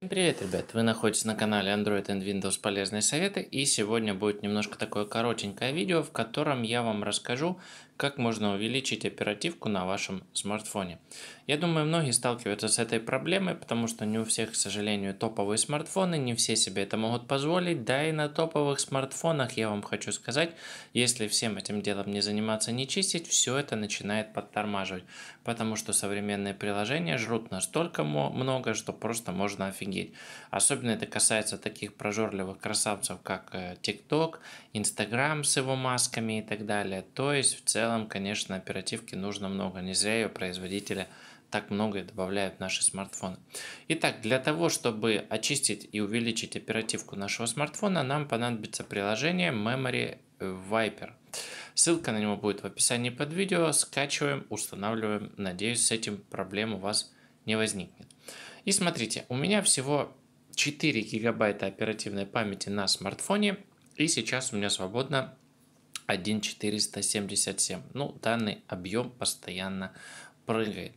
Привет, ребят! Вы находитесь на канале Android and Windows полезные советы и сегодня будет немножко такое коротенькое видео, в котором я вам расскажу, как можно увеличить оперативку на вашем смартфоне. Я думаю, многие сталкиваются с этой проблемой, потому что не у всех, к сожалению, топовые смартфоны, не все себе это могут позволить, да и на топовых смартфонах, я вам хочу сказать, если всем этим делом не заниматься, не чистить, все это начинает подтормаживать, потому что современные приложения жрут настолько много, что просто можно офигеть. Особенно это касается таких прожорливых красавцев, как э, TikTok, Instagram с его масками и так далее. То есть в целом целом, конечно, оперативки нужно много. Не зря ее производители так многое добавляют в наши смартфоны. Итак, для того, чтобы очистить и увеличить оперативку нашего смартфона, нам понадобится приложение Memory Viper. Ссылка на него будет в описании под видео. Скачиваем, устанавливаем. Надеюсь, с этим проблем у вас не возникнет. И смотрите, у меня всего 4 гигабайта оперативной памяти на смартфоне. И сейчас у меня свободно 1477. Ну, данный объем постоянно прыгает.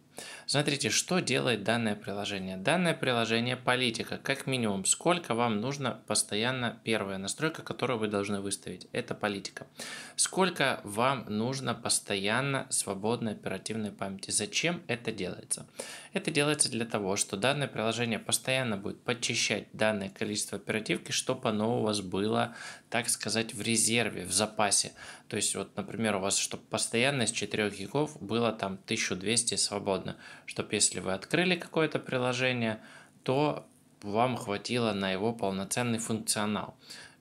Смотрите, что делает данное приложение. Данное приложение политика, как минимум, сколько вам нужно постоянно, первая настройка, которую вы должны выставить, это политика. Сколько вам нужно постоянно свободной оперативной памяти. Зачем это делается? Это делается для того, что данное приложение постоянно будет подчищать данное количество оперативки, чтобы оно у вас было, так сказать, в резерве, в запасе. То есть, вот, например, у вас, чтобы постоянно из 4 гигов было там 1200 свободно угодно, чтобы если вы открыли какое-то приложение, то вам хватило на его полноценный функционал.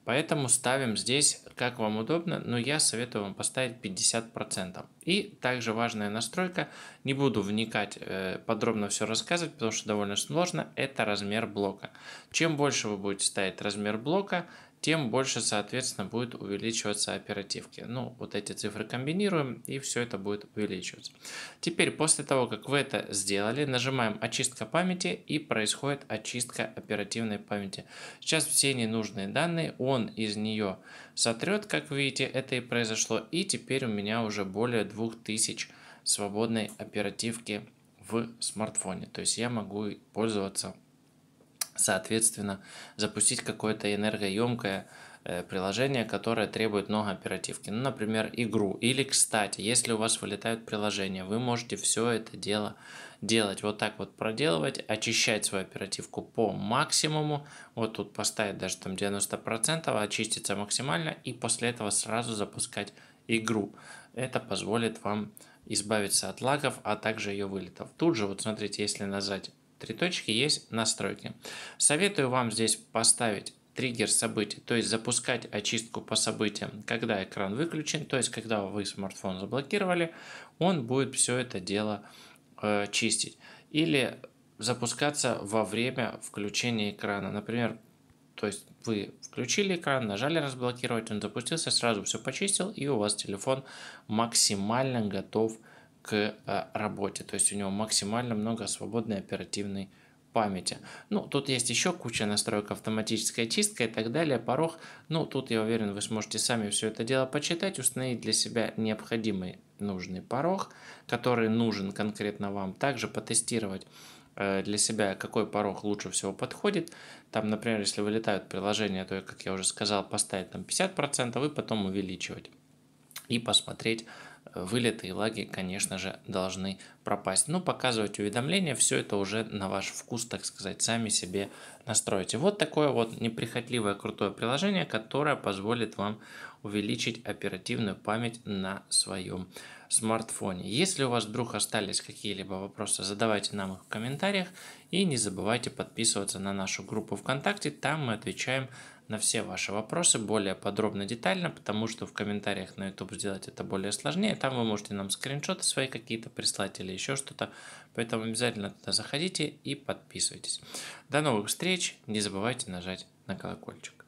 Поэтому ставим здесь, как вам удобно, но я советую вам поставить 50%. И также важная настройка, не буду вникать э, подробно все рассказывать, потому что довольно сложно, это размер блока. Чем больше вы будете ставить размер блока, тем больше, соответственно, будет увеличиваться оперативки. Ну, вот эти цифры комбинируем, и все это будет увеличиваться. Теперь, после того, как вы это сделали, нажимаем «Очистка памяти» и происходит очистка оперативной памяти. Сейчас все ненужные данные он из нее сотрет, как видите, это и произошло. И теперь у меня уже более 2000 свободной оперативки в смартфоне. То есть я могу пользоваться Соответственно, запустить какое-то энергоемкое э, приложение, которое требует много оперативки. Ну, например, игру. Или, кстати, если у вас вылетают приложения, вы можете все это дело делать. Вот так вот проделывать, очищать свою оперативку по максимуму. Вот тут поставить даже там 90%, очиститься максимально и после этого сразу запускать игру. Это позволит вам избавиться от лагов, а также ее вылетов. Тут же, вот смотрите, если нажать три точки есть настройки. Советую вам здесь поставить триггер событий, то есть запускать очистку по событиям, когда экран выключен, то есть когда вы смартфон заблокировали, он будет все это дело э, чистить. Или запускаться во время включения экрана. Например, то есть вы включили экран, нажали разблокировать, он запустился, сразу все почистил, и у вас телефон максимально готов к э, работе. То есть у него максимально много свободной оперативной памяти. Ну, тут есть еще куча настроек, автоматическая чистка и так далее, порог. Ну, тут я уверен, вы сможете сами все это дело почитать, установить для себя необходимый нужный порог, который нужен конкретно вам. Также потестировать э, для себя, какой порог лучше всего подходит. Там, например, если вылетают приложения, то, как я уже сказал, поставить там 50% и потом увеличивать. И посмотреть, Вылеты и лаги, конечно же, должны пропасть. Но показывать уведомления, все это уже на ваш вкус, так сказать, сами себе настроите. Вот такое вот неприхотливое крутое приложение, которое позволит вам увеличить оперативную память на своем смартфоне. Если у вас вдруг остались какие-либо вопросы, задавайте нам их в комментариях и не забывайте подписываться на нашу группу ВКонтакте, там мы отвечаем на все ваши вопросы более подробно, детально, потому что в комментариях на YouTube сделать это более сложнее. Там вы можете нам скриншоты свои какие-то прислать или еще еще что-то. Поэтому обязательно туда заходите и подписывайтесь. До новых встреч. Не забывайте нажать на колокольчик.